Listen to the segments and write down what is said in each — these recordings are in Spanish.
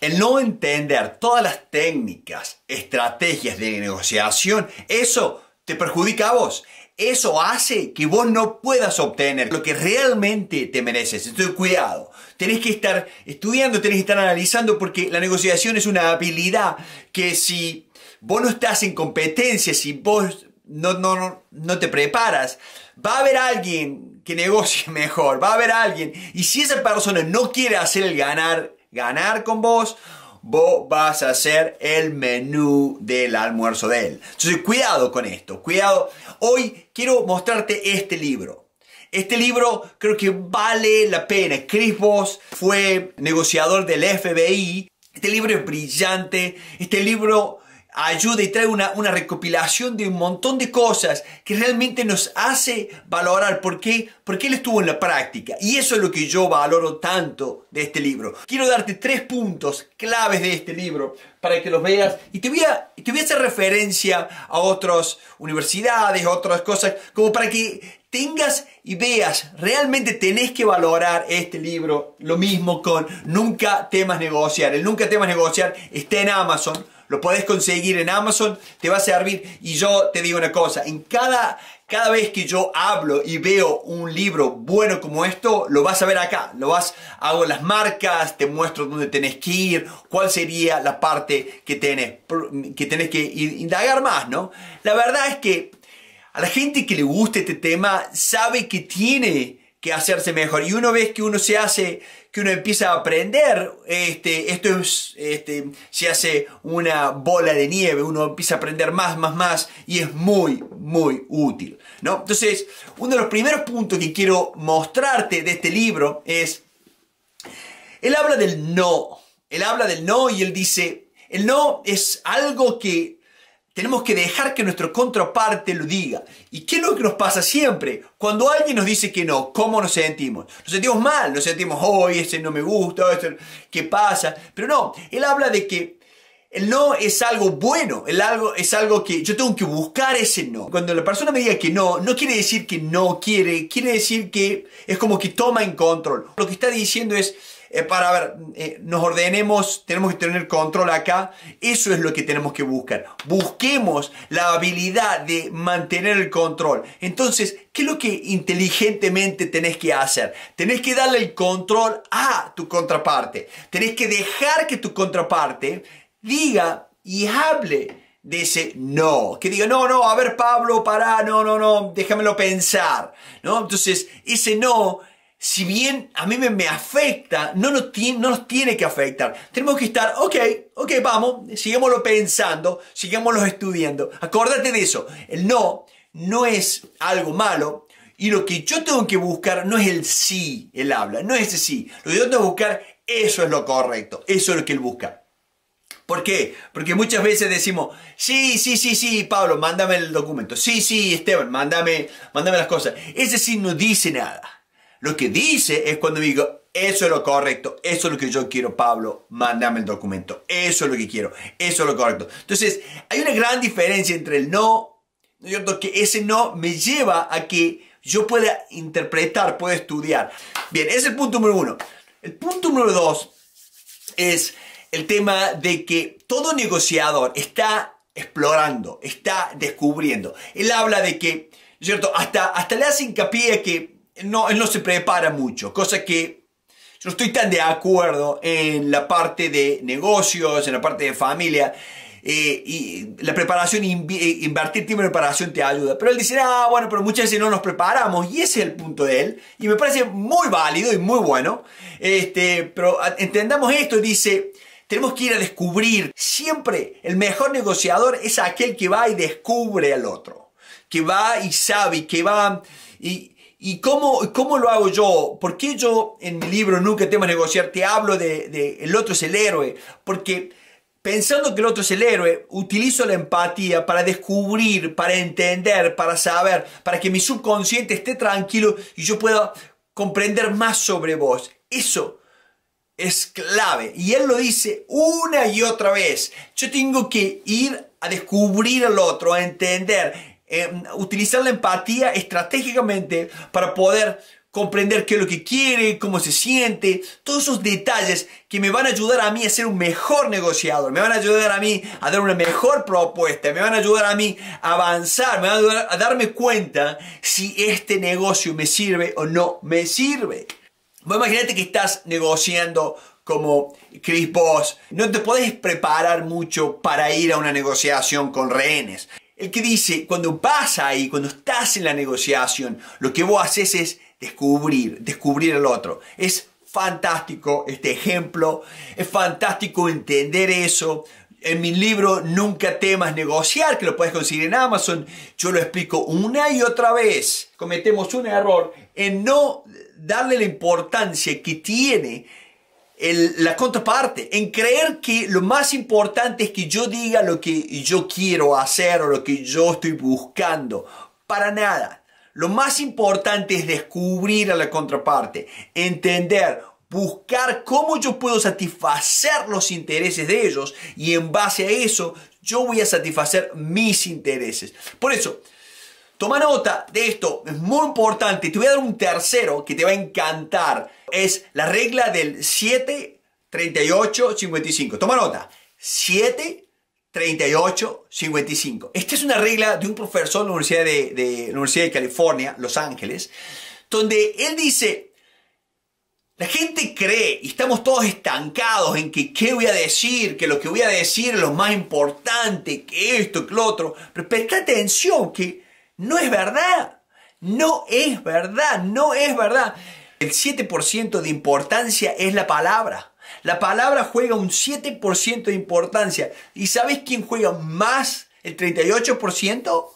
El no entender todas las técnicas, estrategias de negociación, eso te perjudica a vos. Eso hace que vos no puedas obtener lo que realmente te mereces. Entonces, cuidado. Tenés que estar estudiando, tenés que estar analizando porque la negociación es una habilidad que si vos no estás en competencia, si vos no, no, no te preparas, va a haber alguien que negocie mejor, va a haber alguien. Y si esa persona no quiere hacer el ganar ganar con vos, vos vas a hacer el menú del almuerzo de él. Entonces, cuidado con esto, cuidado. Hoy quiero mostrarte este libro. Este libro creo que vale la pena. Chris Voss fue negociador del FBI. Este libro es brillante. Este libro ayuda y trae una, recopilación de un montón de cosas que realmente nos hace valorar por qué, qué él estuvo en la práctica. Y eso es lo que yo valoro tanto de este libro. Quiero darte tres puntos claves de este libro para que los veas. Y te voy a, te voy a hacer referencia a otras universidades, otras cosas, como para que tengas y veas, realmente tenés que valorar este libro. Lo mismo con Nunca temas negociar. El Nunca temas negociar está en Amazon lo podés conseguir en Amazon, te va a servir. Y yo te digo una cosa, en cada, cada vez que yo hablo y veo un libro bueno como esto, lo vas a ver acá. Lo vas, hago las marcas, te muestro dónde tenés que ir, cuál sería la parte que tenés que, tenés que indagar más, ¿no? La verdad es que a la gente que le gusta este tema sabe que tiene hacerse mejor. Y una vez que uno se hace, que uno empieza a aprender, este, esto es, este, se hace una bola de nieve, uno empieza a aprender más, más, más, y es muy, muy útil. ¿no? Entonces, uno de los primeros puntos que quiero mostrarte de este libro es, él habla del no, él habla del no y él dice, el no es algo que tenemos que dejar que nuestro contraparte lo diga. ¿Y qué es lo que nos pasa siempre? Cuando alguien nos dice que no, ¿cómo nos sentimos? Nos sentimos mal, nos sentimos, hoy oh, ese no me gusta, ¿qué pasa? Pero no, él habla de que el no es algo bueno, el algo es algo que yo tengo que buscar ese no. Cuando la persona me diga que no, no quiere decir que no quiere, quiere decir que es como que toma en control. Lo que está diciendo es, para ver, eh, nos ordenemos, tenemos que tener control acá. Eso es lo que tenemos que buscar. Busquemos la habilidad de mantener el control. Entonces, ¿qué es lo que inteligentemente tenés que hacer? Tenés que darle el control a tu contraparte. Tenés que dejar que tu contraparte diga y hable de ese no. Que diga, no, no, a ver Pablo, pará, no, no, no, déjamelo pensar. ¿No? Entonces, ese no si bien a mí me, afecta, no nos, tiene, tiene que afectar. Tenemos que estar, ok, ok, vamos, sigámoslo pensando, sigámoslo estudiando. Acuérdate de eso, el no no es algo malo y lo que yo tengo que buscar no es el sí, el habla, no es ese sí. Lo que yo tengo que buscar, eso es lo correcto, eso es lo que él busca. ¿Por qué? Porque muchas veces decimos, sí, sí, sí, sí, Pablo, mándame el documento. Sí, sí, Esteban, mándame, mándame las cosas. Ese sí no dice nada. Lo que dice es cuando digo, eso es lo correcto, eso es lo que yo quiero, Pablo, mándame el documento, eso es lo que quiero, eso es lo correcto. Entonces, hay una gran diferencia entre el no, ¿no es cierto? Que ese no me lleva a que yo pueda interpretar, pueda estudiar. Bien, ese es el punto número uno. El punto número dos es el tema de que todo negociador está explorando, está descubriendo. Él habla de que, ¿cierto? Hasta, hasta le hace hincapié a que no, él no se prepara mucho, cosa que yo estoy tan de acuerdo en la parte de negocios, en la parte de familia. Eh, y la preparación, eh, invertir tiempo en preparación te ayuda. Pero él dice, ah, bueno, pero muchas veces no nos preparamos y ese es el punto de él. Y me parece muy válido y muy bueno. Este, pero entendamos esto, dice, tenemos que ir a descubrir. Siempre el mejor negociador es aquel que va y descubre al otro. Que va y sabe, que va y ¿Y cómo, cómo lo hago yo? ¿Por qué yo en mi libro Nunca temas negociar te hablo de, de el otro es el héroe? Porque pensando que el otro es el héroe, utilizo la empatía para descubrir, para entender, para saber, para que mi subconsciente esté tranquilo y yo pueda comprender más sobre vos. Eso es clave. Y él lo dice una y otra vez. Yo tengo que ir a descubrir al otro, a entender eh, utilizar la empatía estratégicamente para poder comprender qué es lo que quiere, cómo se siente, todos esos detalles que me van a ayudar a mí a ser un mejor negociador, me van a ayudar a mí a dar una mejor propuesta, me van a ayudar a mí a avanzar, me van a ayudar a darme cuenta si este negocio me sirve o no me sirve. imagínate que estás negociando como Chris Boss, no te podés preparar mucho para ir a una negociación con rehenes. El que dice, cuando vas ahí, cuando estás en la negociación, lo que vos haces es descubrir, descubrir al otro. Es fantástico este ejemplo, es fantástico entender eso. En mi libro Nunca temas negociar, que lo puedes conseguir en Amazon, yo lo explico una y otra vez. Cometemos un error en no darle la importancia que tiene la contraparte, en creer que lo más importante es que yo diga lo que yo quiero hacer o lo que yo estoy buscando. Para nada. Lo más importante es descubrir a la contraparte, entender, buscar cómo yo puedo satisfacer los intereses de ellos y en base a eso yo voy a satisfacer mis intereses. Por eso, Toma nota de esto, es muy importante. Te voy a dar un tercero que te va a encantar. Es la regla del 7, 38, 55. Toma nota. 7, 38, 55. Esta es una regla de un profesor de la Universidad de, la Universidad de California, Los Ángeles, donde él dice, la gente cree y estamos todos estancados en que qué voy a decir, que lo que voy a decir es lo más importante, que esto, que lo otro. Pero presta atención que no es verdad. No es verdad. No es verdad. El 7% de importancia es la palabra. La palabra juega un 7% de importancia. ¿Y sabes quién juega más el 38%?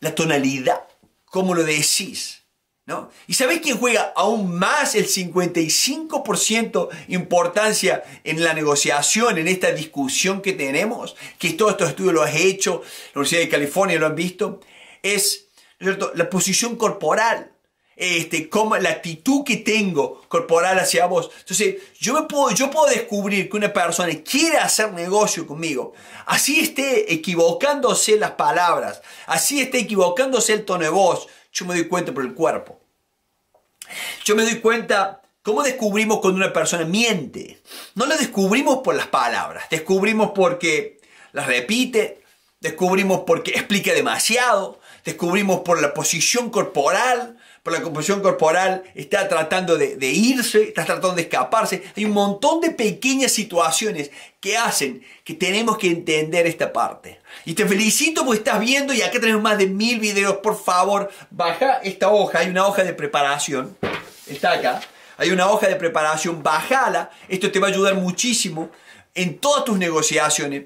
La tonalidad, cómo lo decís. ¿no? ¿Y sabes quién juega aún más el 55% importancia en la negociación, en esta discusión que tenemos? Que todos estos estudios lo has hecho, la Universidad de California lo han visto es cierto la posición corporal, este, la actitud que tengo corporal hacia vos. Entonces, yo, puedo, yo puedo descubrir que una persona quiere hacer negocio conmigo, así esté equivocándose las palabras, así esté equivocándose el tono de voz, yo me doy cuenta por el cuerpo. Yo me doy cuenta cómo descubrimos cuando una persona miente. No lo descubrimos por las palabras, descubrimos porque las repite, descubrimos porque explica demasiado, descubrimos por la posición corporal, por la composición corporal, está tratando de, irse, está tratando de escaparse. Hay un montón de pequeñas situaciones que hacen que tenemos que entender esta parte. Y te felicito porque estás viendo y acá tenemos más de mil videos. Por favor, baja esta hoja, hay una hoja de preparación, está acá. Hay una hoja de preparación, bájala. Esto te va a ayudar muchísimo en todas tus negociaciones.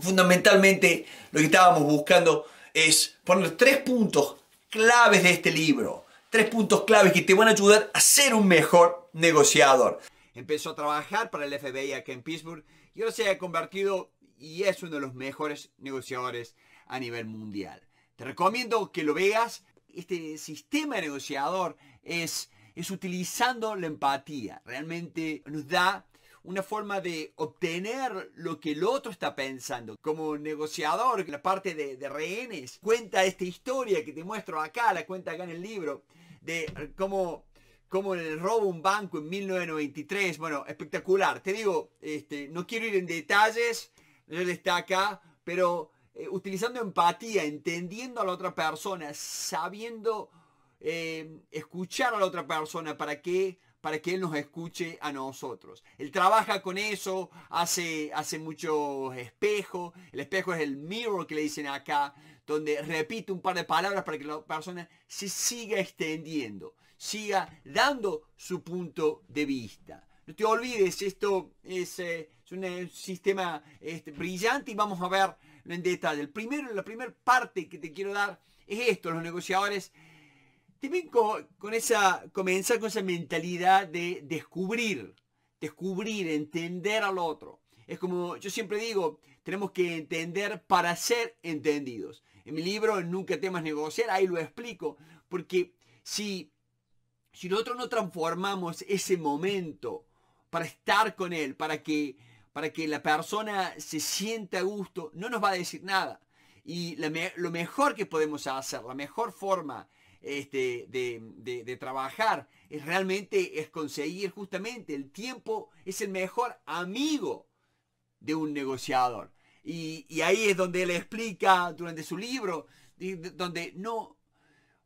Fundamentalmente, lo que estábamos buscando es poner tres puntos claves de este libro. Tres puntos claves que te van a ayudar a ser un mejor negociador. Empezó a trabajar para el FBI aquí en Pittsburgh y ahora se ha convertido y es uno de los mejores negociadores a nivel mundial. Te recomiendo que lo veas. Este sistema de negociador es, es utilizando la empatía. Realmente nos da una forma de obtener lo que el otro está pensando. Como negociador, la parte de, rehenes, cuenta esta historia que te muestro acá, la cuenta acá en el libro, de cómo como el robo un banco en 1993, bueno, espectacular. Te digo, este, no quiero ir en detalles, él está acá, pero eh, utilizando empatía, entendiendo a la otra persona, sabiendo eh, escuchar a la otra persona para que para que Él nos escuche a nosotros. Él trabaja con eso, hace, hace muchos espejos. El espejo es el mirror que le dicen acá, donde repite un par de palabras para que la persona se siga extendiendo, siga dando su punto de vista. No te olvides, esto es, eh, un, eh, sistema este, brillante y vamos a ver en detalle. primero, la primera parte que te quiero dar es esto, los negociadores también con, esa, comenzar con esa mentalidad de descubrir, descubrir, entender al otro. Es como yo siempre digo, tenemos que entender para ser entendidos. En mi libro, Nunca temas negociar, ahí lo explico, porque si, si nosotros no transformamos ese momento para estar con él, para que, para que la persona se sienta a gusto, no nos va a decir nada. Y lo mejor que podemos hacer, la mejor forma este, de, trabajar, es realmente es conseguir justamente el tiempo, es el mejor amigo de un negociador. Y, ahí es donde él explica durante su libro, donde no,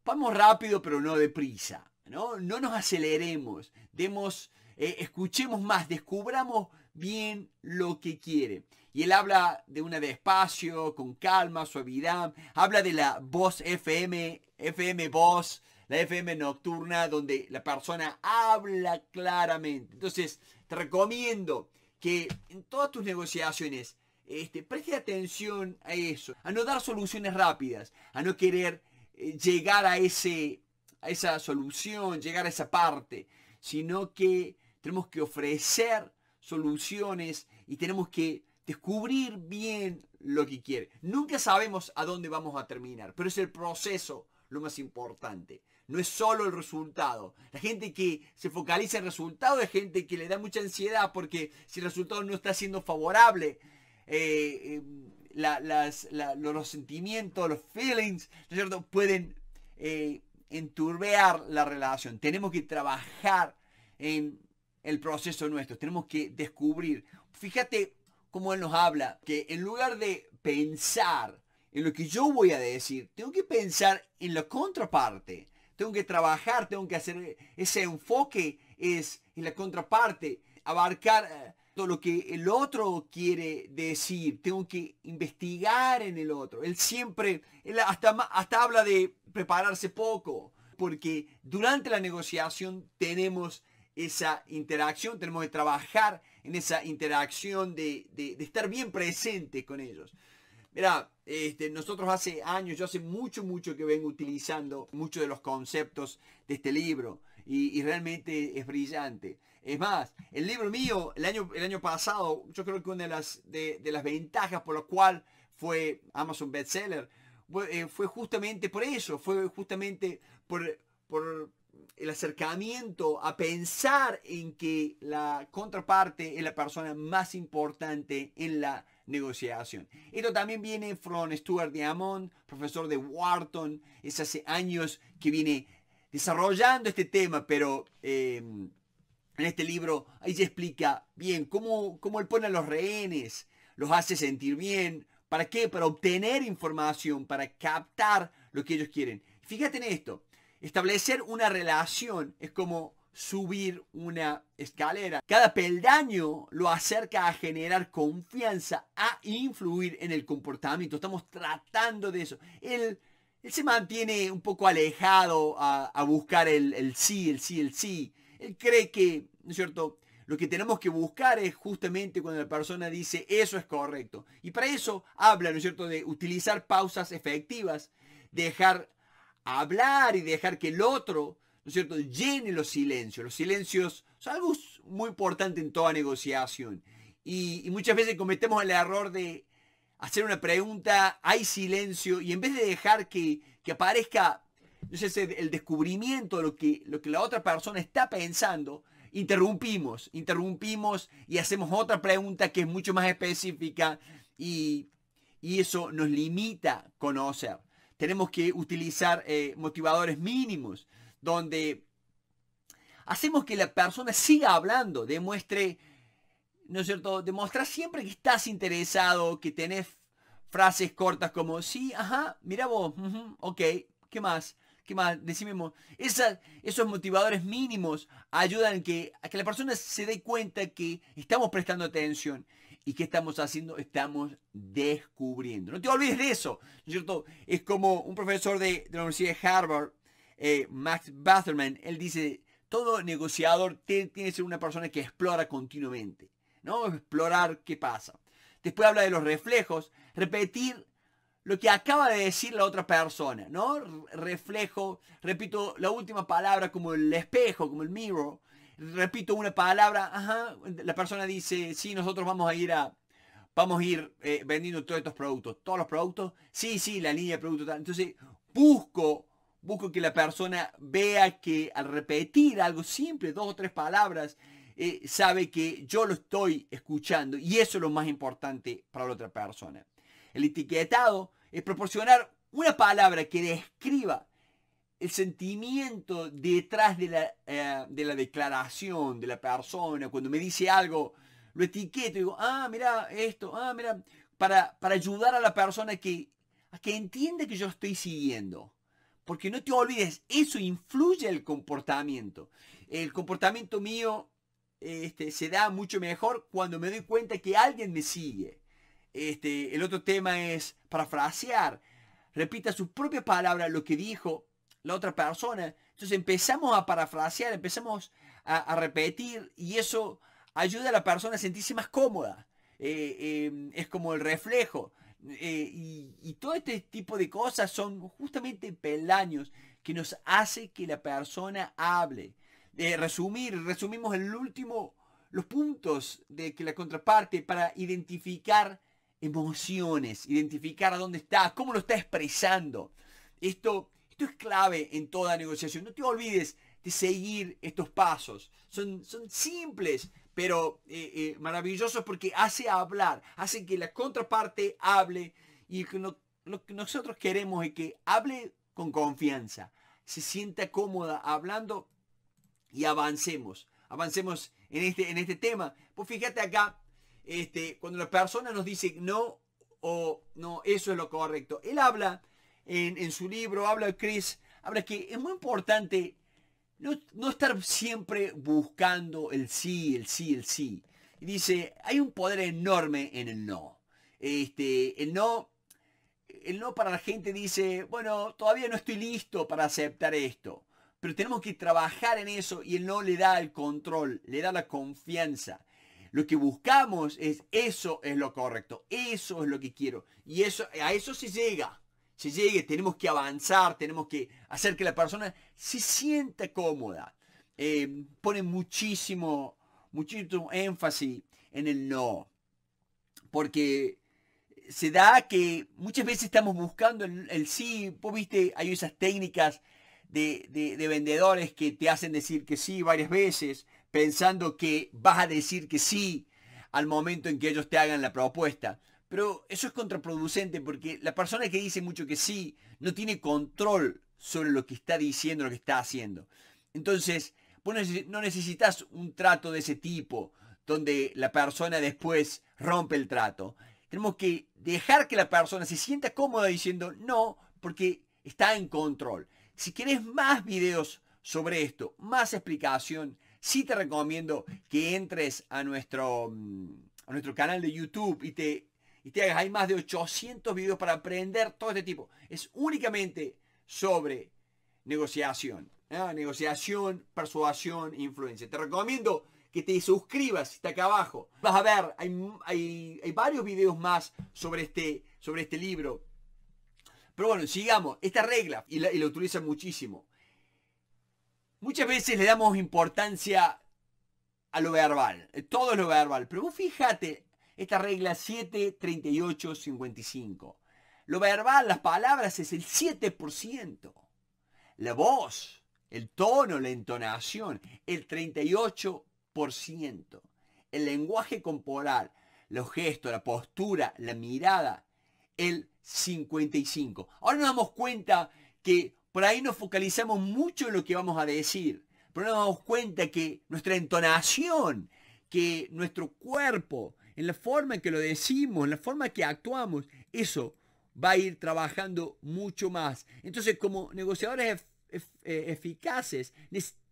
vamos rápido pero no deprisa, ¿no? No nos aceleremos, demos, eh, escuchemos más, descubramos bien lo que quiere. Y él habla de una despacio, con calma, suavidad. Habla de la voz FM, FM voz, la FM nocturna, donde la persona habla claramente. Entonces, te recomiendo que en todas tus negociaciones este, preste atención a eso, a no dar soluciones rápidas, a no querer eh, llegar a, ese, a esa solución, llegar a esa parte, sino que tenemos que ofrecer soluciones y tenemos que descubrir bien lo que quiere. Nunca sabemos a dónde vamos a terminar, pero es el proceso lo más importante. No es solo el resultado. La gente que se focaliza en el resultado es gente que le da mucha ansiedad porque si el resultado no está siendo favorable, eh, em, los, sentimientos, los feelings, cierto? pueden eh, enturbear la relación. Tenemos que trabajar en el proceso nuestro. Tenemos que descubrir. Fíjate como él nos habla, que en lugar de pensar en lo que yo voy a decir, tengo que pensar en la contraparte. Tengo que trabajar, tengo que hacer ese enfoque es en la contraparte, abarcar eh, todo lo que el otro quiere decir. Tengo que investigar en el otro. Él siempre, hasta, hasta habla de prepararse poco, porque durante la negociación tenemos esa interacción, tenemos que trabajar en esa interacción de, estar bien presentes con ellos. Mira, este, nosotros hace años, yo hace mucho, mucho que vengo utilizando muchos de los conceptos de este libro y, realmente es brillante. Es más, el libro mío, el año, el año pasado, yo creo que una de las, de, las ventajas por la cual fue Amazon bestseller fue, eh, fue justamente por eso, fue justamente por, por, el acercamiento a pensar en que la contraparte es la persona más importante en la negociación. Esto también viene de Stuart Diamond, profesor de Wharton, es hace años que viene desarrollando este tema, pero em, en este libro ahí se explica bien cómo, cómo él pone a los rehenes, los hace sentir bien, ¿para qué? Para obtener información, para captar lo que ellos quieren. Fíjate en esto, Establecer una relación es como subir una escalera. Cada peldaño lo acerca a generar confianza, a influir en el comportamiento. Estamos tratando de eso. Él, se mantiene un poco alejado a, buscar el, el, sí, el sí, el sí. Él cree que, ¿no es cierto? Lo que tenemos que buscar es justamente cuando la persona dice eso es correcto. Y para eso habla, ¿no es cierto?, de utilizar pausas efectivas, dejar hablar y dejar que el otro, ¿no es cierto?, llene los silencios. Los silencios son algo muy importante en toda negociación. Y, muchas veces cometemos el error de hacer una pregunta, hay silencio, y en vez de dejar que, aparezca no sé, el descubrimiento de lo que, lo que la otra persona está pensando, interrumpimos, interrumpimos y hacemos otra pregunta que es mucho más específica y, y eso nos limita conocer tenemos que utilizar eh, motivadores mínimos, donde hacemos que la persona siga hablando, demuestre, ¿no es cierto? Demostrar siempre que estás interesado, que tenés frases cortas como, sí, ajá, mira vos, ok, ¿qué más? ¿Qué más? decimos esos motivadores mínimos ayudan que, a que la persona se dé cuenta que estamos prestando atención ¿Y qué estamos haciendo? Estamos descubriendo. No te olvides de eso, es cierto? Es como un profesor de, la Universidad de Harvard, eh, Max Batherman, él dice, todo negociador tiene que ser una persona que explora continuamente, ¿no? Explorar qué pasa. Después habla de los reflejos, repetir lo que acaba de decir la otra persona, ¿no? Reflejo, repito, la última palabra como el espejo, como el mirror, repito una palabra, la persona dice, sí, nosotros vamos a ir a, vamos a ir eh, vendiendo todos estos productos, todos los productos, sí, sí, la línea de productos, entonces busco, busco que la persona vea que al repetir algo simple, dos o tres palabras, eh, sabe que yo lo estoy escuchando y eso es lo más importante para la otra persona. El etiquetado es proporcionar una palabra que describa el sentimiento detrás eh, de la, declaración de la persona, cuando me dice algo, lo etiqueto, digo, ah, mira esto, ah, mira, para, ayudar a la persona que, a que entienda que yo estoy siguiendo. Porque no te olvides, eso influye el comportamiento. El comportamiento mío este, se da mucho mejor cuando me doy cuenta que alguien me sigue. Este, el otro tema es parafrasear. Repita su propia palabra lo que dijo la otra persona. Entonces empezamos a parafrasear, empezamos a, repetir y eso ayuda a la persona a sentirse más cómoda. Eh, em, es como el reflejo. Eh, y, todo este tipo de cosas son justamente peldaños que nos hace que la persona hable. Eh, resumir, resumimos el último, los puntos de que la contraparte para identificar emociones, identificar a dónde está, cómo lo está expresando. Esto esto es clave en toda negociación. No te olvides de seguir estos pasos. Son, son simples, pero eh, eh, maravillosos porque hace hablar, hace que la contraparte hable y lo que nosotros queremos es que hable con confianza, se sienta cómoda hablando y avancemos. Avancemos en este, en este tema. Pues fíjate acá, este, cuando la persona nos dice no o no, eso es lo correcto. Él habla en, su libro, habla de Chris, habla que es muy importante no, estar siempre buscando el sí, el sí, el sí. Y dice, hay un poder enorme en el no. Este, el no, el no para la gente dice, bueno, todavía no estoy listo para aceptar esto. Pero tenemos que trabajar en eso y el no le da el control, le da la confianza. Lo que buscamos es eso es lo correcto, eso es lo que quiero. Y eso, a eso se llega se llegue, tenemos que avanzar, tenemos que hacer que la persona se sienta cómoda. Eh, pone muchísimo, muchísimo énfasis en el no, porque se da que muchas veces estamos buscando el, sí, vos viste, hay esas técnicas de, de vendedores que te hacen decir que sí varias veces, pensando que vas a decir que sí al momento en que ellos te hagan la propuesta. Pero eso es contraproducente porque la persona que dice mucho que sí no tiene control sobre lo que está diciendo, lo que está haciendo. Entonces, no necesitas un trato de ese tipo donde la persona después rompe el trato. Tenemos que dejar que la persona se sienta cómoda diciendo no porque está en control. Si querés más videos sobre esto, más explicación, sí te recomiendo que entres a nuestro, mm, a nuestro canal de YouTube y te y te hagas, hay más de 800 videos para aprender todo este tipo. Es únicamente sobre negociación. ¿eh? Negociación, persuasión, influencia. Te recomiendo que te suscribas, está acá abajo. Vas a ver, hay, varios videos más sobre este, sobre este libro. Pero bueno, sigamos. Esta regla, y la, y utilizan muchísimo. Muchas veces le damos importancia a lo verbal. Eh, todo es lo verbal. Pero vos fíjate esta regla 7, 38, 55. Lo verbal, las palabras es el 7%. La voz, el tono, la entonación, el 38%. El lenguaje corporal, los gestos, la postura, la mirada, el 55. Ahora nos damos cuenta que por ahí nos focalizamos mucho en lo que vamos a decir, pero nos damos cuenta que nuestra entonación que nuestro cuerpo, en la forma en que lo decimos, en la forma en que actuamos, eso va a ir trabajando mucho más. Entonces, como negociadores eh, eficaces,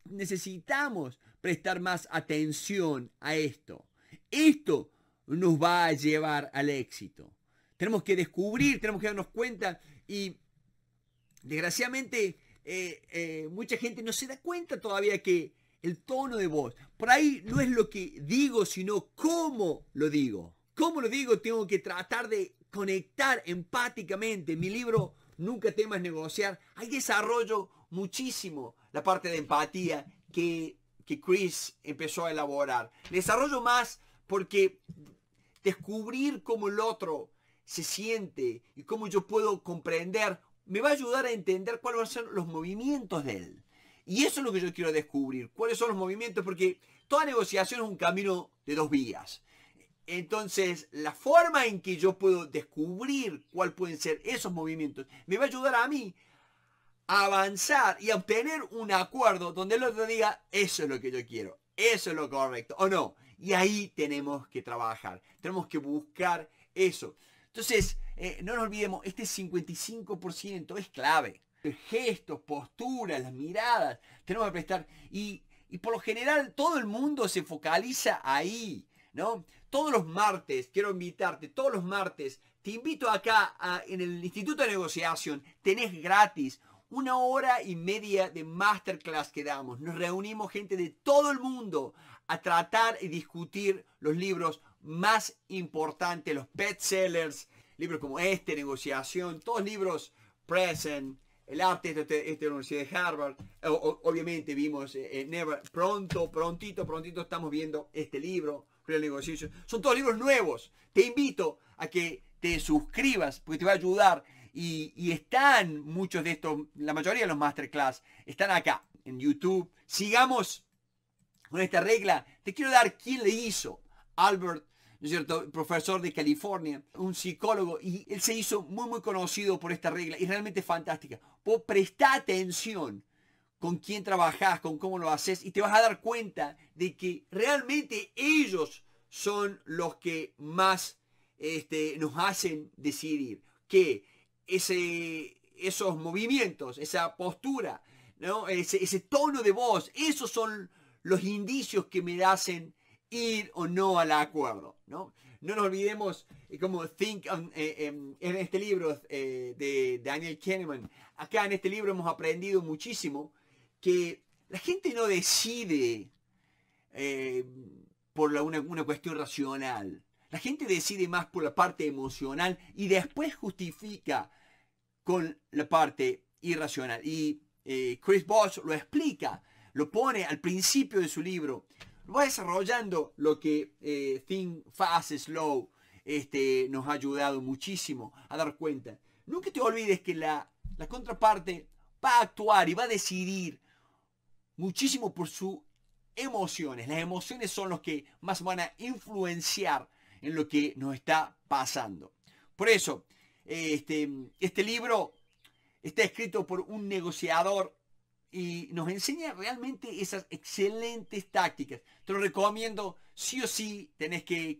necesitamos prestar más atención a esto. Esto nos va a llevar al éxito. Tenemos que descubrir, tenemos que darnos cuenta y desgraciadamente eh, eh, mucha gente no se da cuenta todavía que el tono de voz. Por ahí no es lo que digo, sino cómo lo digo. ¿Cómo lo digo? Tengo que tratar de conectar empáticamente. mi libro, Nunca temas negociar, ahí desarrollo muchísimo la parte de empatía que, que Chris empezó a elaborar. desarrollo más porque descubrir cómo el otro se siente y cómo yo puedo comprender me va a ayudar a entender cuáles son los movimientos de él. Y eso es lo que yo quiero descubrir, cuáles son los movimientos, porque toda negociación es un camino de dos vías. Entonces, la forma en que yo puedo descubrir cuál pueden ser esos movimientos me va a ayudar a mí a avanzar y a obtener un acuerdo donde el otro diga, eso es lo que yo quiero, eso es lo correcto, o no. Y ahí tenemos que trabajar, tenemos que buscar eso. Entonces, eh, no nos olvidemos, este 55% es clave gestos, posturas, las miradas, tenemos que prestar. Y, y por lo general todo el mundo se focaliza ahí, ¿no? Todos los martes, quiero invitarte, todos los martes, te invito acá en el Instituto de Negociación, tenés gratis una hora y media de masterclass que damos. Nos reunimos gente de todo el mundo a tratar y discutir los libros más importantes, los bestsellers, libros como este, Negociación, todos libros present, el arte de la este, este Universidad de Harvard, obviamente vimos eh, eh, Never, pronto, prontito, prontito estamos viendo este libro, Real negocios Son todos libros nuevos. Te invito a que te suscribas porque te va a ayudar. Y, y están muchos de estos, la mayoría de los masterclass están acá en YouTube. Sigamos con esta regla. Te quiero dar quién le hizo Albert cierto?, profesor de California, un psicólogo, y él se hizo muy, muy conocido por esta regla, y realmente fantástica. Vos prestá atención con quién trabajás, con cómo lo haces, y te vas a dar cuenta de que realmente ellos son los que más este, nos hacen decidir que ese, esos movimientos, esa postura, ¿no? ese, ese tono de voz, esos son los indicios que me hacen ir o no al acuerdo. No, no nos olvidemos, eh, como Think eh, em, en este libro eh, de Daniel Kahneman, acá en este libro hemos aprendido muchísimo que la gente no decide por una, cuestión racional. La gente decide más por la parte emocional y después justifica con la parte irracional. Y Chris Bosch lo explica, lo pone al principio de su libro va desarrollando lo que eh, Think Fast Slow este, nos ha ayudado muchísimo a dar cuenta. Nunca te olvides que la, contraparte va a actuar y va a decidir muchísimo por sus emociones. Las emociones son los que más van a influenciar en lo que nos está pasando. Por eso, este, este libro está escrito por un negociador y nos enseña realmente esas excelentes tácticas. Te lo recomiendo, sí o sí tenés que,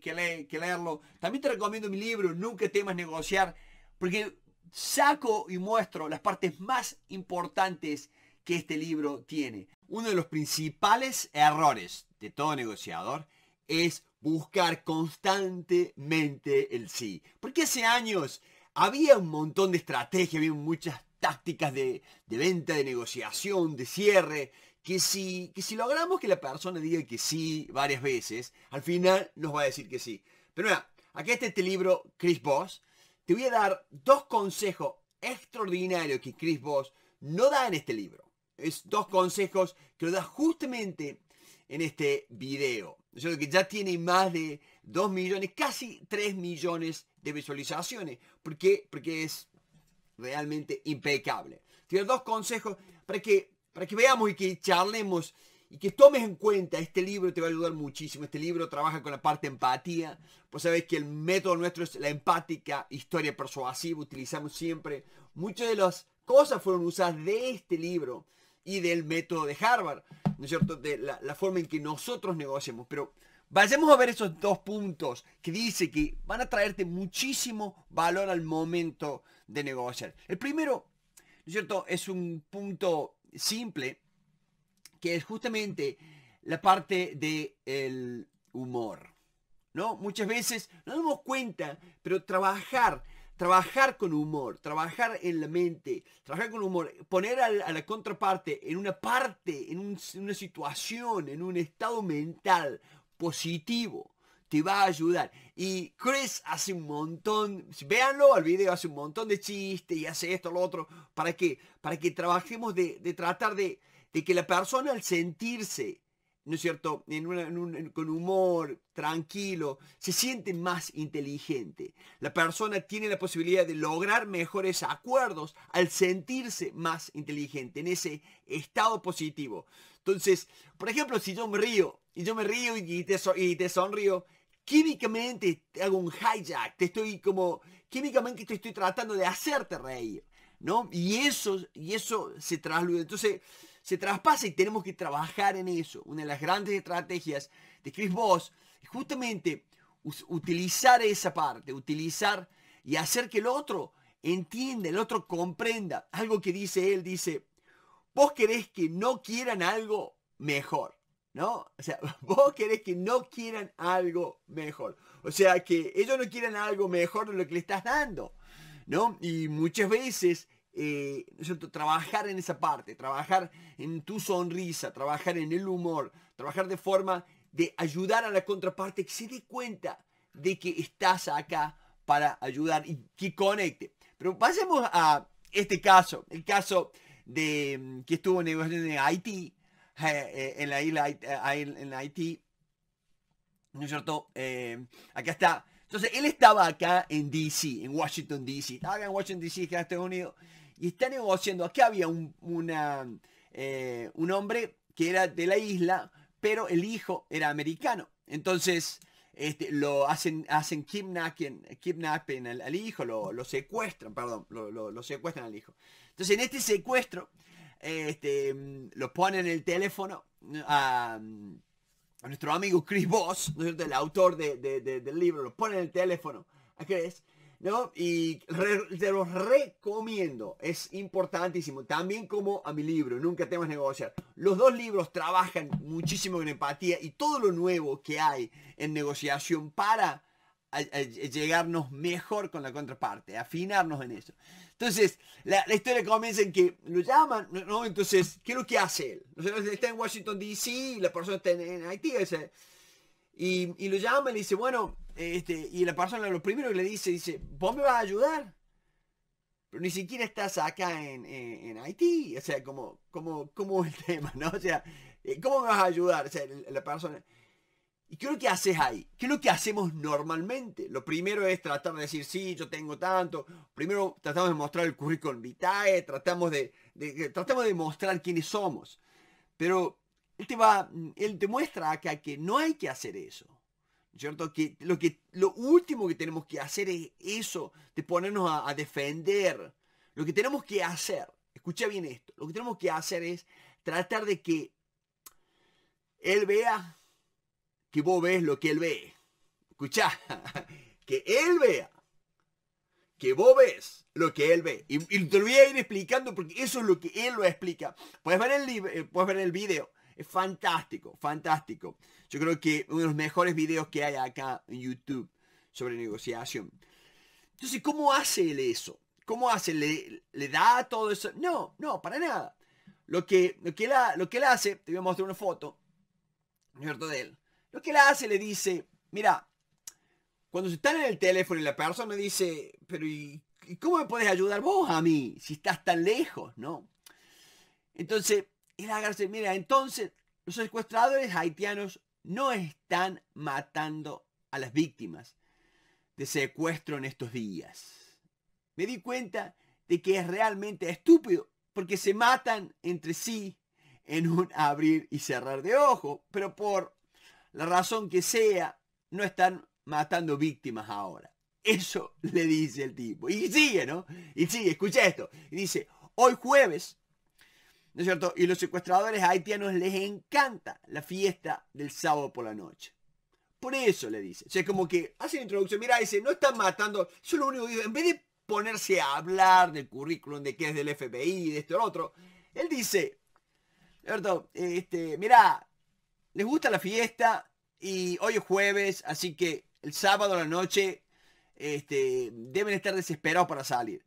leerlo. También te recomiendo mi libro, Nunca temas negociar, porque saco y muestro las partes más importantes que este libro tiene. Uno de los principales errores de todo negociador es buscar constantemente el sí. Porque hace años había un montón de estrategias, había muchas tácticas de, venta, de negociación, de cierre, que si, que si logramos que la persona diga que sí varias veces, al final nos va a decir que sí. Pero mira, aquí está este libro, Chris Boss. Te voy a dar dos consejos extraordinarios que Chris Boss no da en este libro. Es dos consejos que lo da justamente en este video. Yo que ya tiene más de 2 millones, casi 3 millones de visualizaciones. ¿Por qué? Porque es realmente impecable. Tienes dos consejos para que, para que veamos y que charlemos y que tomes en cuenta, este libro te va a ayudar muchísimo. Este libro trabaja con la parte empatía. Pues sabes que el método nuestro es la empática historia persuasiva, utilizamos siempre. Muchas de las cosas fueron usadas de este libro y del método de Harvard, ¿no es cierto? De la, la forma en que nosotros negociamos. Pero vayamos a ver esos dos puntos que dice que van a traerte muchísimo valor al momento de negociar. El primero, es cierto?, es un punto simple, que es justamente la parte del el humor. ¿No? Muchas veces no nos damos cuenta, pero trabajar, trabajar con humor, trabajar en la mente, trabajar con humor, poner a la, contraparte en una parte, en, en una situación, en un estado mental positivo, te va a ayudar. Y Chris hace un montón, véanlo al video, hace un montón de chistes y hace esto, lo otro, para que, para que trabajemos de, de tratar de, que la persona al sentirse, ¿no es cierto?, con humor, tranquilo, se siente más inteligente. La persona tiene la posibilidad de lograr mejores acuerdos al sentirse más inteligente, en ese estado positivo. Entonces, por ejemplo, si yo me río, y yo me río y te sonrío, químicamente te hago un hijack, te estoy como, químicamente te estoy tratando de hacerte reír, ¿no? Y eso, y eso se trasluye, Entonces, se traspasa y tenemos que trabajar en eso. Una de las grandes estrategias de Chris Voss es justamente utilizar esa parte, utilizar y hacer que el otro entienda, el otro comprenda. Algo que dice él, dice, vos querés que no quieran algo mejor. ¿no? O sea, vos querés que no quieran algo mejor. O sea, que ellos no quieran algo mejor de lo que le estás dando, ¿no? Y muchas veces, eh, trabajar en esa parte, trabajar en tu sonrisa, trabajar en el humor, trabajar de forma de ayudar a la contraparte que se dé cuenta de que estás acá para ayudar y que conecte. Pero pasemos a este caso, el caso de mm, que estuvo en Haití, eh, en la isla, eh, en Haití, ¿no es cierto? Eh, acá está. Entonces, él estaba acá en D.C., en Washington, D.C., estaba acá en Washington, D.C., en Estados Unidos, y está negociando. Aquí había un, una, un hombre que era de la isla, pero el hijo era americano. Entonces, este, lo hacen, hacen kidnapping, kidnapping al, hijo, lo, secuestran, perdón, lo secuestran al hijo. Entonces, en este secuestro, este, lo pone en el teléfono a, nuestro amigo Chris Voss, el autor del libro, lo pone en el teléfono a Chris, ¿no? Y te lo recomiendo, es importantísimo, también como a mi libro, Nunca temas negociar. Los dos libros trabajan muchísimo en empatía y todo lo nuevo que hay en negociación para llegarnos mejor con la contraparte, afinarnos en eso. Entonces, la, historia comienza en que lo llaman, ¿no? Entonces, ¿qué es lo que hace él? está en Washington D.C. la persona está en, Haití, ese y, lo llama y le dice, bueno, este, y la persona lo primero que le dice, dice, ¿vos me vas a ayudar? Pero ni siquiera estás acá en, Haití, o sea, como, como, como el tema, ¿no? O sea, eh, ¿cómo me vas a ayudar? O sea, la persona... ¿Y qué es lo que haces ahí? ¿Qué es lo que hacemos normalmente? Lo primero es tratar de decir, sí, yo tengo tanto. Primero tratamos de mostrar el currículum vitae, tratamos de, de mostrar quiénes somos. Pero él te, va, él te muestra acá que no hay que hacer eso. ¿Cierto? Que lo, que, lo último que tenemos que hacer es eso, de ponernos a, a defender. Lo que tenemos que hacer, escucha bien esto, lo que tenemos que hacer es tratar de que él vea que vos ves lo que él ve. Escucha, que él vea que vos ves lo que él ve. Y, te lo voy a ir explicando porque eso es lo que él lo explica. Puedes ver el, eh, ver el video. Es fantástico, fantástico. Yo creo que uno de los mejores videos que hay acá en YouTube sobre negociación. Entonces, ¿cómo hace él eso? ¿Cómo hace? ¿Le, le da todo eso? No, no, para nada. Lo que, lo, que él, lo que él hace, te voy a mostrar una foto, ¿no cierto? De él. Lo que la hace le dice, mira, cuando se están en el teléfono y la persona dice, pero ¿y, cómo me puedes ayudar vos a mí si estás tan lejos, no? Entonces, él agarra, mira, entonces los secuestradores haitianos no están matando a las víctimas de secuestro en estos días. Me di cuenta de que es realmente estúpido porque se matan entre sí en un abrir y cerrar de ojo, pero por la razón que sea, no están matando víctimas ahora. Eso le dice el tipo. Y sigue, ¿no? Y sigue, escucha esto. Y dice, hoy jueves, ¿no es cierto? Y los secuestradores haitianos les encanta la fiesta del sábado por la noche. Por eso le dice. O sea, como que hace la introducción, mira, dice, no están matando. es lo único que en vez de ponerse a hablar del currículum, de qué es del FBI, de esto y lo otro, él dice, ¿cierto? Este, mira, les gusta la fiesta, y hoy es jueves, así que el sábado a la noche este, deben estar desesperados para salir.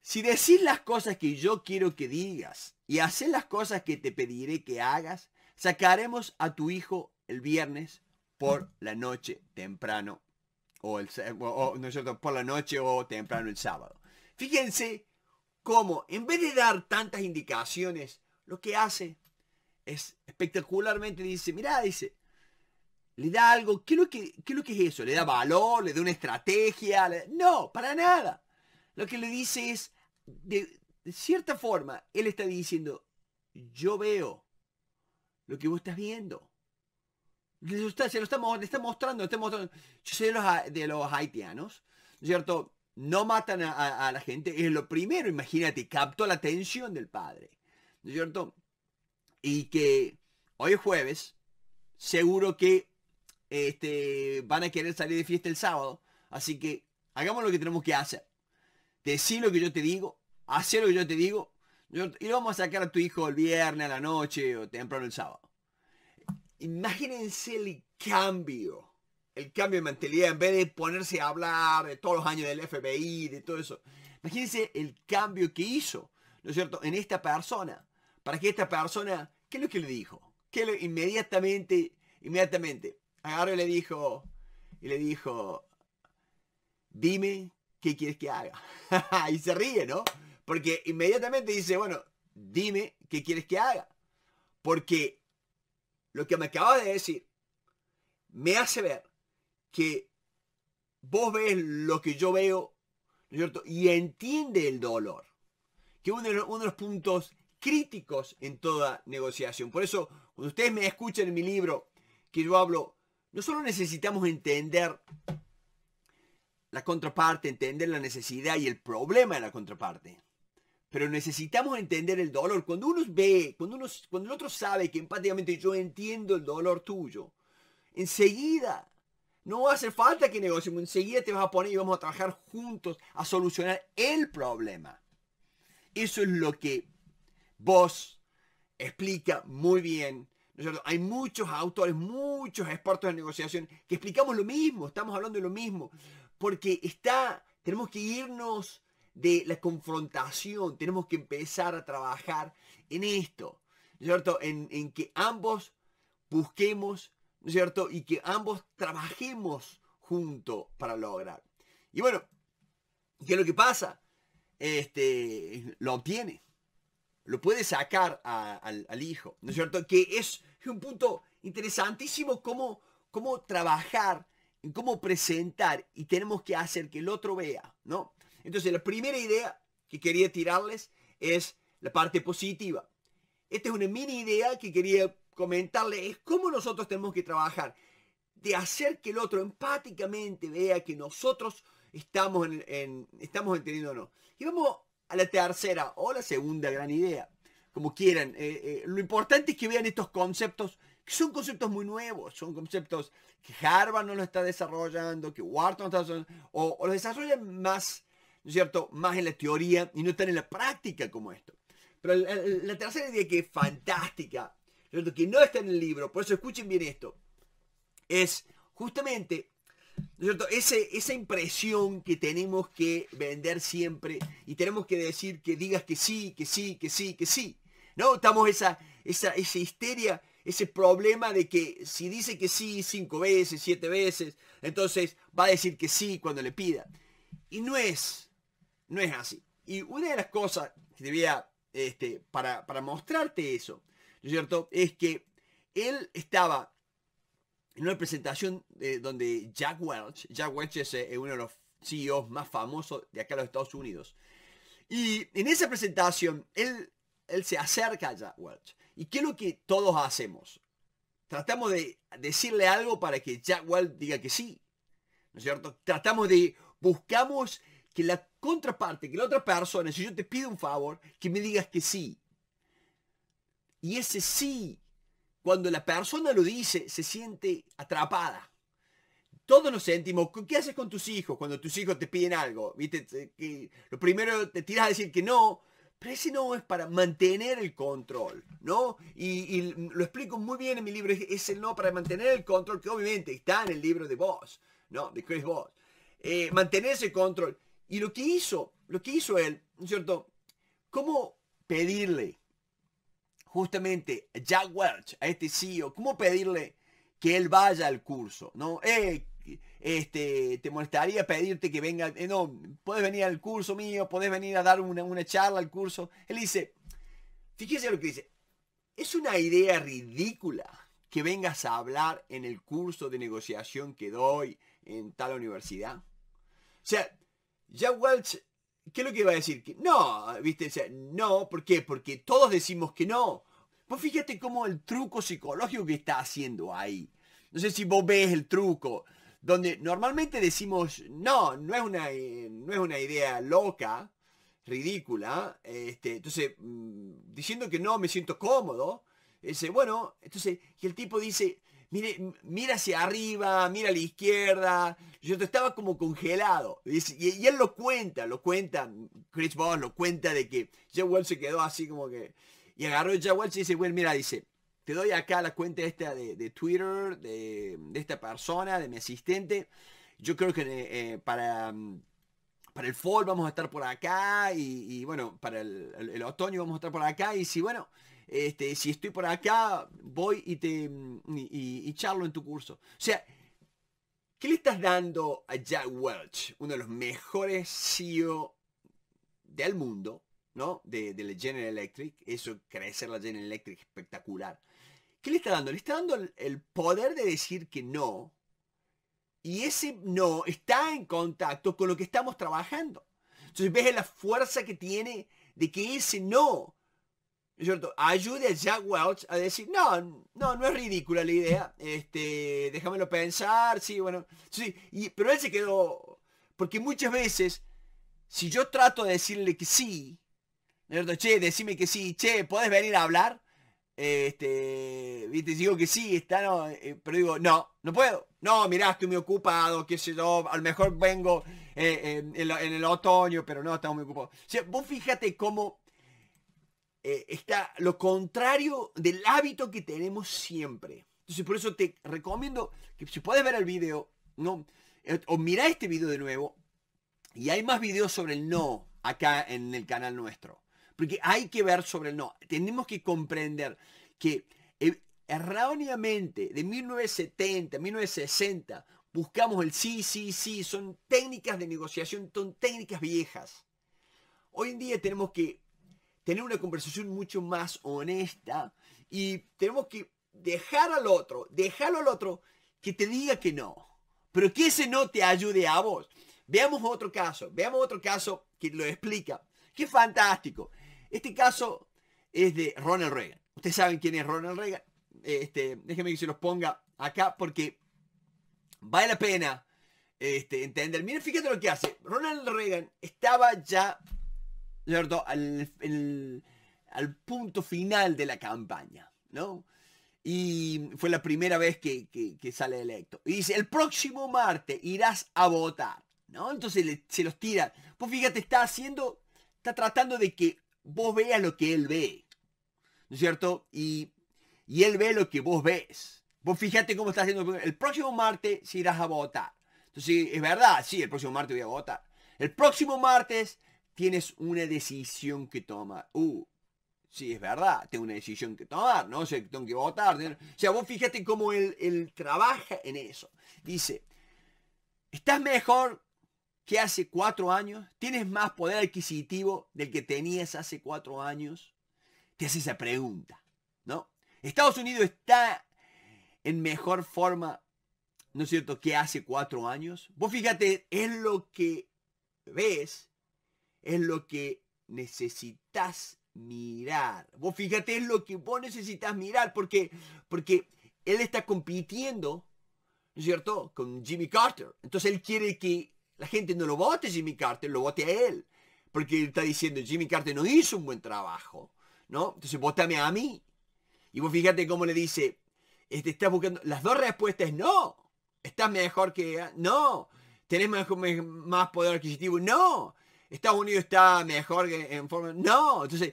Si decís las cosas que yo quiero que digas y haces las cosas que te pediré que hagas, sacaremos a tu hijo el viernes por la noche temprano, o, el, por la noche o temprano el sábado. Fíjense cómo en vez de dar tantas indicaciones, lo que hace es espectacularmente dice, mira dice, le da algo, ¿qué es lo que, es, lo que es eso? ¿Le da valor? ¿Le da una estrategia? No, para nada. Lo que le dice es, de, cierta forma, él está diciendo, yo veo lo que vos estás viendo. Le se lo está, mostrando, Yo soy de los, haitianos, ¿cierto? No matan a, la gente, es lo primero, imagínate, captó la atención del padre, ¿cierto? Y que hoy es jueves, seguro que este, van a querer salir de fiesta el sábado. Así que hagamos lo que tenemos que hacer. Decir lo que yo te digo, hacer lo que yo te digo. y lo vamos a sacar a tu hijo el viernes, a la noche o temprano el sábado. Imagínense el cambio. El cambio de mentalidad. En vez de ponerse a hablar de todos los años del FBI, de todo eso. Imagínense el cambio que hizo, ¿no es cierto?, en esta persona. Para que esta persona, ¿qué es lo que le dijo? Que inmediatamente, inmediatamente, agarró y le dijo, y le dijo, dime qué quieres que haga. y se ríe, ¿no? Porque inmediatamente dice, bueno, dime qué quieres que haga. Porque lo que me acabas de decir me hace ver que vos ves lo que yo veo, ¿no es cierto? Y entiende el dolor, que uno uno de los puntos críticos en toda negociación. Por eso cuando ustedes me escuchan en mi libro que yo hablo, no solo necesitamos entender la contraparte, entender la necesidad y el problema de la contraparte, pero necesitamos entender el dolor. Cuando uno ve, cuando, cuando el otro sabe que empáticamente yo entiendo el dolor tuyo, enseguida no hace falta que negociemos, enseguida te vas a poner y vamos a trabajar juntos a solucionar el problema. Eso es lo que vos explica muy bien. ¿no Hay muchos autores, muchos expertos en negociación que explicamos lo mismo, estamos hablando de lo mismo, porque está, tenemos que irnos de la confrontación, tenemos que empezar a trabajar en esto, ¿no cierto? En, en que ambos busquemos, ¿no cierto? Y que ambos trabajemos juntos para lograr. Y bueno, ¿qué es lo que pasa? Este, lo obtiene lo puede sacar al, hijo, ¿no es cierto? Que es, un punto interesantísimo cómo, cómo trabajar, cómo presentar y tenemos que hacer que el otro vea, ¿no? Entonces, la primera idea que quería tirarles es la parte positiva. Esta es una mini idea que quería comentarles, es cómo nosotros tenemos que trabajar, de hacer que el otro empáticamente vea que nosotros estamos, en, o no. no. Y vamos la tercera o la segunda gran idea, como quieran. Eh, eh, lo importante es que vean estos conceptos, que son conceptos muy nuevos, son conceptos que Harvard no lo está desarrollando, que Wharton está desarrollando, o, los desarrollan más, ¿no es cierto?, más en la teoría y no están en la práctica como esto. Pero la, tercera idea que es fantástica, que no está en el libro, por eso escuchen bien esto, es justamente ¿No es cierto? esa impresión que tenemos que vender siempre y tenemos que decir que digas que sí, que sí, que sí, que sí. ¿No? Estamos esa, esa, histeria, ese problema de que si dice que sí cinco veces, siete veces, entonces va a decir que sí cuando le pida. Y no es, no es así. Y una de las cosas que debía, este, para, para mostrarte eso, ¿no es cierto? Es que él estaba en una presentación eh, donde Jack Welch, Jack Welch es eh, uno de los CEOs más famosos de acá en los Estados Unidos. Y en esa presentación, él, él se acerca a Jack Welch. ¿Y qué es lo que todos hacemos? Tratamos de decirle algo para que Jack Welch diga que sí. ¿No es cierto? Tratamos de, buscamos que la contraparte, que la otra persona, si yo te pido un favor, que me digas que sí. Y ese sí cuando la persona lo dice, se siente atrapada. Todos nos sentimos, ¿qué haces con tus hijos cuando tus hijos te piden algo? ¿Viste? lo primero te tiras a decir que no, pero ese no es para mantener el control, ¿no? Y, lo explico muy bien en mi libro, es el no para mantener el control, que obviamente está en el libro de vos, ¿no? De Chris Voss. Eh, mantener ese control. Y lo que hizo, lo que hizo él, ¿no es cierto? ¿Cómo pedirle justamente Jack Welch, a este CEO, cómo pedirle que él vaya al curso, ¿no? Eh, este, te molestaría pedirte que venga, eh, no, puedes venir al curso mío, puedes venir a dar una, una charla al curso. Él dice, fíjese lo que dice, es una idea ridícula que vengas a hablar en el curso de negociación que doy en tal universidad. O sea, Jack Welch ¿Qué es lo que iba a decir? no, ¿viste? no, ¿por qué? Porque todos decimos que no. Pues fíjate cómo el truco psicológico que está haciendo ahí. No sé si vos ves el truco, donde normalmente decimos, no, no es una, eh, no es una idea loca, ridícula. Este, entonces, mm, diciendo que no me siento cómodo. Dice, bueno, entonces, que el tipo dice, mira hacia arriba, mira a la izquierda. Yo estaba como congelado. Y, él lo cuenta, lo cuenta, Chris Boss lo cuenta de que Jeff se quedó así como que... Y agarró Jeff Welch y dice, bueno, mira, dice, te doy acá la cuenta esta de, Twitter, de, esta persona, de mi asistente. Yo creo que eh, eh, para, para el fall vamos a estar por acá y, bueno, para el otoño vamos a estar por acá. Y si, bueno... Este, si estoy por acá, voy y te mm, y, charlo en tu curso. O sea, ¿qué le estás dando a Jack Welch, uno de los mejores CEO del mundo, ¿no? De, de la General Electric, eso crecer la General Electric espectacular. ¿Qué le está dando? Le está dando el poder de decir que no. Y ese no está en contacto con lo que estamos trabajando. Entonces ves la fuerza que tiene de que ese no Ayude a Jack Welch a decir, no, no, no es ridícula la idea, este, déjamelo pensar, sí, bueno, sí, pero él se quedó, porque muchas veces, si yo trato de decirle que sí, cierto? Che, decime que sí, che, ¿podés venir a hablar? Este, viste, digo que sí, está, no, eh, pero digo, no, no puedo, no, mirá, estoy muy ocupado, qué sé yo, a lo mejor vengo eh, en, el otoño, pero no, estamos muy ocupados. O vos fíjate cómo eh, está lo contrario del hábito que tenemos siempre. Entonces, por eso te recomiendo que si puedes ver el video, no, eh, o mira este video de nuevo, y hay más videos sobre el no acá en el canal nuestro. Porque hay que ver sobre el no. Tenemos que comprender que eh, erróneamente de 1970, 1960, buscamos el sí, sí, sí. Son técnicas de negociación, son técnicas viejas. Hoy en día tenemos que tener una conversación mucho más honesta y tenemos que dejar al otro, dejarlo al otro que te diga que no, pero que ese no te ayude a vos. Veamos otro caso, veamos otro caso que lo explica. Qué fantástico. Este caso es de Ronald Reagan. Ustedes saben quién es Ronald Reagan. Este, déjenme que se los ponga acá porque vale la pena este, entender. Miren, fíjate lo que hace. Ronald Reagan estaba ya al, al punto final de la campaña, ¿no? Y fue la primera vez que, sale electo. Y dice, el próximo martes irás a votar, ¿no? Entonces se los tira. Pues fíjate, está haciendo, está tratando de que vos veas lo que él ve, ¿no es cierto? Y, y él ve lo que vos ves. Vos fíjate cómo está haciendo. El próximo martes irás a votar. Entonces, es verdad, sí, el próximo martes voy a votar. El próximo martes tienes una decisión que tomar. Uh, sí, es verdad, tengo una decisión que tomar, ¿no? sé tengo que votar. O sea, vos fíjate cómo él, trabaja en eso. Dice, estás mejor que hace cuatro años, tienes más poder adquisitivo del que tenías hace cuatro años. Te hace esa pregunta, ¿no? Estados Unidos está en mejor forma, ¿no es cierto?, que hace cuatro años. Vos fíjate, es lo que ves es lo que necesitas mirar. Vos fíjate, es lo que vos necesitas mirar porque, porque él está compitiendo, ¿no es cierto?, con Jimmy Carter. Entonces él quiere que la gente no lo vote Jimmy Carter, lo vote a él. Porque él está diciendo, Jimmy Carter no hizo un buen trabajo, ¿no? Entonces votame a mí. Y vos fíjate cómo le dice, este, estás buscando, las dos respuestas no. Estás mejor que, no. ¿Tenés más poder adquisitivo? No. Estados Unidos está mejor que en forma... No, entonces,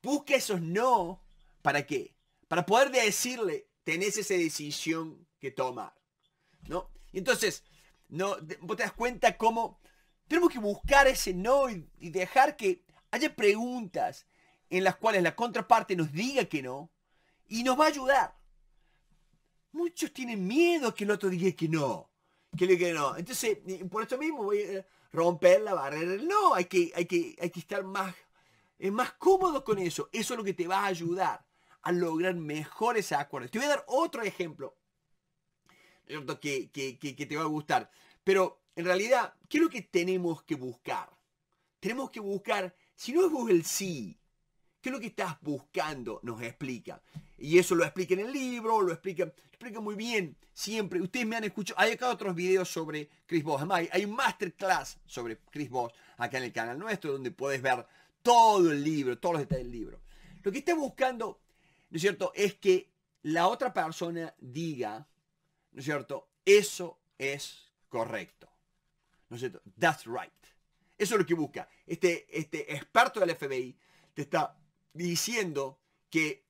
busca esos no, ¿para qué? Para poder decirle, tenés esa decisión que tomar, ¿no? Y entonces, no, vos te das cuenta cómo tenemos que buscar ese no y, dejar que haya preguntas en las cuales la contraparte nos diga que no y nos va a ayudar. Muchos tienen miedo que el otro diga que no. Que le que no. Entonces, por esto mismo, voy, a... Eh, romper la barrera. No, hay que, hay que, hay que estar más, es eh, más cómodo con eso. Eso es lo que te va a ayudar a lograr mejores acuerdos. Te voy a dar otro ejemplo que, que, que, que te va a gustar. Pero en realidad, ¿qué es lo que tenemos que buscar? Tenemos que buscar, si no es Google el sí, ¿Qué es lo que estás buscando? Nos explica. Y eso lo explica en el libro, lo explica, muy bien, siempre. Ustedes me han escuchado, hay acá otros videos sobre Chris Voss. Además, hay, un masterclass sobre Chris Voss acá en el canal nuestro, donde puedes ver todo el libro, todos los detalles del libro. Lo que estás buscando, ¿no es cierto?, es que la otra persona diga, ¿no es cierto?, eso es correcto. ¿No es cierto? That's right. Eso es lo que busca. Este, este experto del FBI te está diciendo que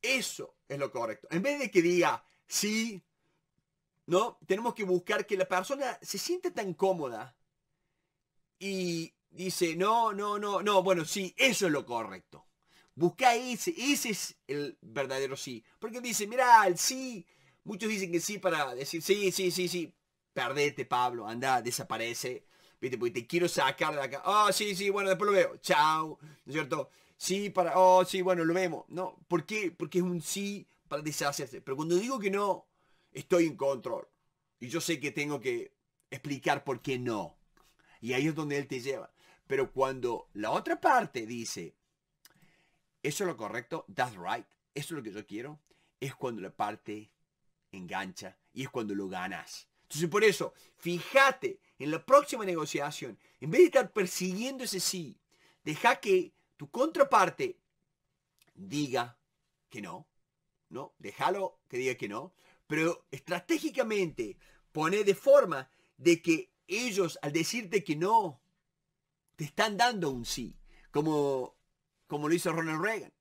eso es lo correcto. En vez de que diga, sí, ¿no? Tenemos que buscar que la persona se sienta tan cómoda y dice, no, no, no, no, bueno, sí, eso es lo correcto. Busca ese, ese es el verdadero sí. Porque dice, mira, el sí, muchos dicen que sí para decir, sí, sí, sí, sí, perdete, Pablo, anda, desaparece, viste, porque te quiero sacar de acá. Ah, sí, sí, bueno, después lo veo, chao, ¿no es cierto? sí para, oh, sí, bueno, lo vemos. No, ¿por qué? Porque es un sí para deshacerse. Pero cuando digo que no, estoy en control. Y yo sé que tengo que explicar por qué no. Y ahí es donde él te lleva. Pero cuando la otra parte dice, eso es lo correcto, that's right, eso es lo que yo quiero, es cuando la parte engancha y es cuando lo ganas. Entonces por eso, fíjate en la próxima negociación, en vez de estar persiguiendo ese sí, deja que tu contraparte diga que no, ¿no? Déjalo que diga que no, pero estratégicamente pone de forma de que ellos al decirte que no, te están dando un sí, como, como lo hizo Ronald Reagan,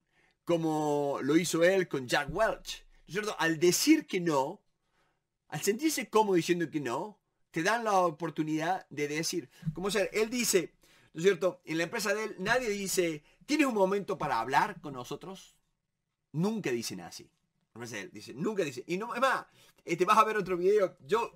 como lo hizo él con Jack Welch. ¿cierto? Al decir que no, al sentirse cómodo diciendo que no, te dan la oportunidad de decir, como ser, él dice, es cierto? En la empresa de él nadie dice, ¿tienes un momento para hablar con nosotros? Nunca dicen así. La empresa de él dice, nunca dice. Y no, es más, este, vas a ver otro video. Yo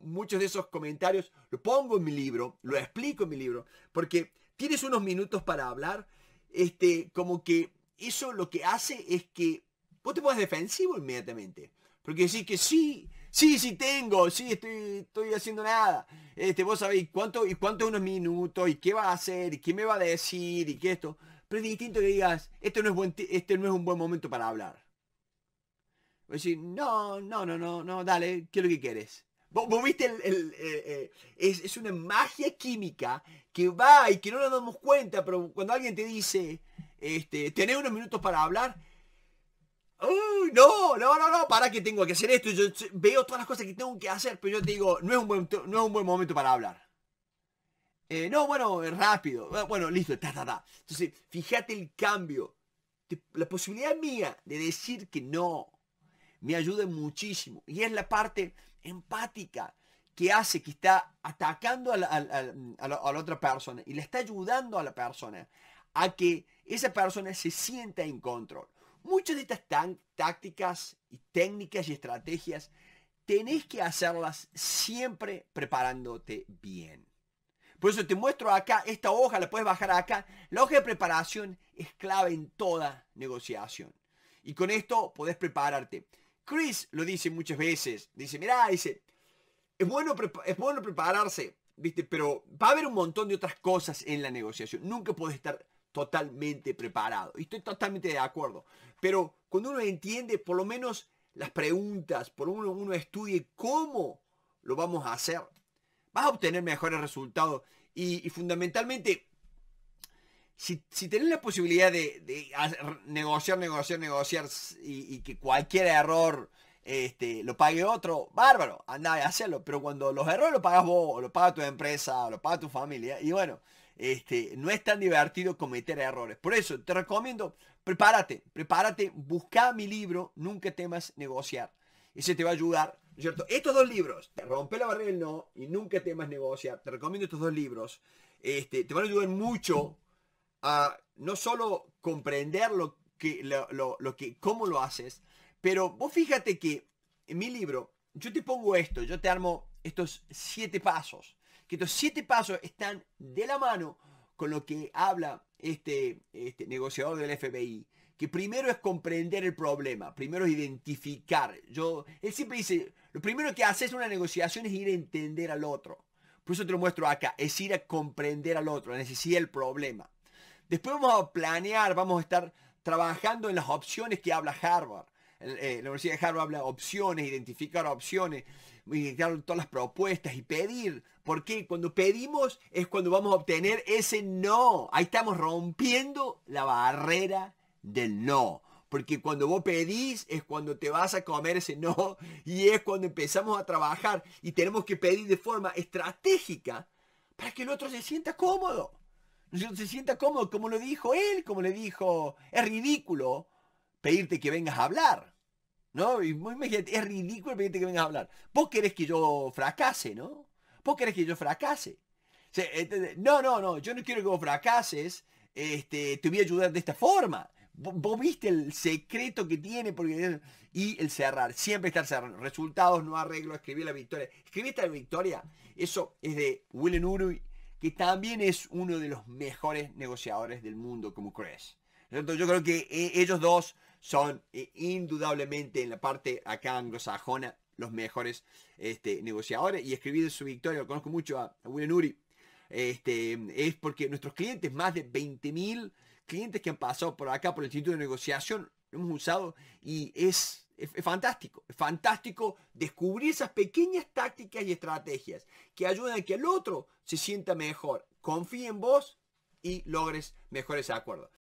muchos de esos comentarios lo pongo en mi libro, lo explico en mi libro, porque tienes unos minutos para hablar. Este, como que eso lo que hace es que vos te pones defensivo inmediatamente. Porque decís que sí, Sí, sí tengo, sí, estoy, estoy haciendo nada. Este, vos sabéis cuánto y cuánto unos minutos y qué va a hacer y qué me va a decir y qué esto. Pero es distinto que digas, esto no es este no es un buen momento para hablar. Voy a decir, no, no, no, no, no, dale, ¿qué es lo que quieres? ¿Vos, viste el, eh, eh, es, una magia química que va y que no nos damos cuenta, pero cuando alguien te dice, este, tenés unos minutos para hablar, ¡Uy! No, no, no, no, para qué tengo que hacer esto. Yo veo todas las cosas que tengo que hacer, pero yo te digo, no es un buen, momento para hablar. Eh, no, bueno, eh, rápido. Bueno, listo, ta, ta, Entonces, fíjate el cambio. La posibilidad mía de decir que no me ayuda muchísimo. Y es la parte empática que hace que está atacando a la, otra persona y le está ayudando a la persona a que esa persona se sienta en control. Muchas de estas tácticas y técnicas y estrategias tenés que hacerlas siempre preparándote bien. Por eso te muestro acá, esta hoja la puedes bajar acá. La hoja de preparación es clave en toda negociación. Y con esto podés prepararte. Chris lo dice muchas veces. Dice, mira, dice, es bueno, es bueno prepararse, ¿viste? Pero va a haber un montón de otras cosas en la negociación. Nunca podés estar totalmente preparado. Y estoy totalmente de acuerdo. Pero cuando uno entiende por lo menos las preguntas, por menos uno estudie cómo lo vamos a hacer, vas a obtener mejores resultados. Y, fundamentalmente, si, si, tenés la posibilidad de, negociar, negociar, negociar y, que cualquier error este, lo pague otro, bárbaro, anda a hacerlo. Pero cuando los errores lo pagas vos, o lo paga tu empresa, o lo paga tu familia, y bueno, este, no es tan divertido cometer errores. Por eso te recomiendo, prepárate, prepárate, busca mi libro, nunca temas negociar. Ese te va a ayudar, ¿cierto? Estos dos libros, Rompe la barrera del no y Nunca temas negociar, te recomiendo estos dos libros, este, te van a ayudar mucho a no solo comprender lo que, lo, que, cómo lo haces, pero vos fíjate que en mi libro, yo te pongo esto, yo te armo estos siete pasos que estos siete pasos están de la mano con lo que habla este, este negociador del FBI. Que primero es comprender el problema, primero es identificar. Yo, él siempre dice, lo primero que haces en una negociación es ir a entender al otro. Por eso te lo muestro acá, es ir a comprender al otro, necesidad el problema. Después vamos a planear, vamos a estar trabajando en las opciones que habla Harvard. Eh, la Universidad de Harvard habla de opciones, identificar opciones, identificar todas las propuestas y pedir. Porque cuando pedimos es cuando vamos a obtener ese no. Ahí estamos rompiendo la barrera del no. Porque cuando vos pedís es cuando te vas a comer ese no y es cuando empezamos a trabajar y tenemos que pedir de forma estratégica para que el otro se sienta cómodo. no Se sienta cómodo, como lo dijo él, como le dijo, es ridículo pedirte que vengas a hablar. ¿no? es ridículo que venga a hablar. Vos querés que yo fracase, ¿no? Vos querés que yo fracase. no, no, no, yo no quiero que vos fracases, este, te voy a ayudar de esta forma. Vos, viste el secreto que tiene porque, y el cerrar, siempre estar cerrando. Resultados, no arreglo, escribir la victoria. escribiste la victoria, eso es de Willen Uruy que también es uno de los mejores negociadores del mundo como Crash. Yo creo que eh, ellos dos son eh, indudablemente en la parte acá anglosajona los mejores este, negociadores. Y escribí de su victoria, lo conozco mucho a, William Uri. Este, es porque nuestros clientes, más de 20.000 clientes que han pasado por acá, por el Instituto de Negociación, lo hemos usado y es, fantástico. Es fantástico descubrir esas pequeñas tácticas y estrategias que ayudan a que el otro se sienta mejor, confíe en vos y logres mejores acuerdos.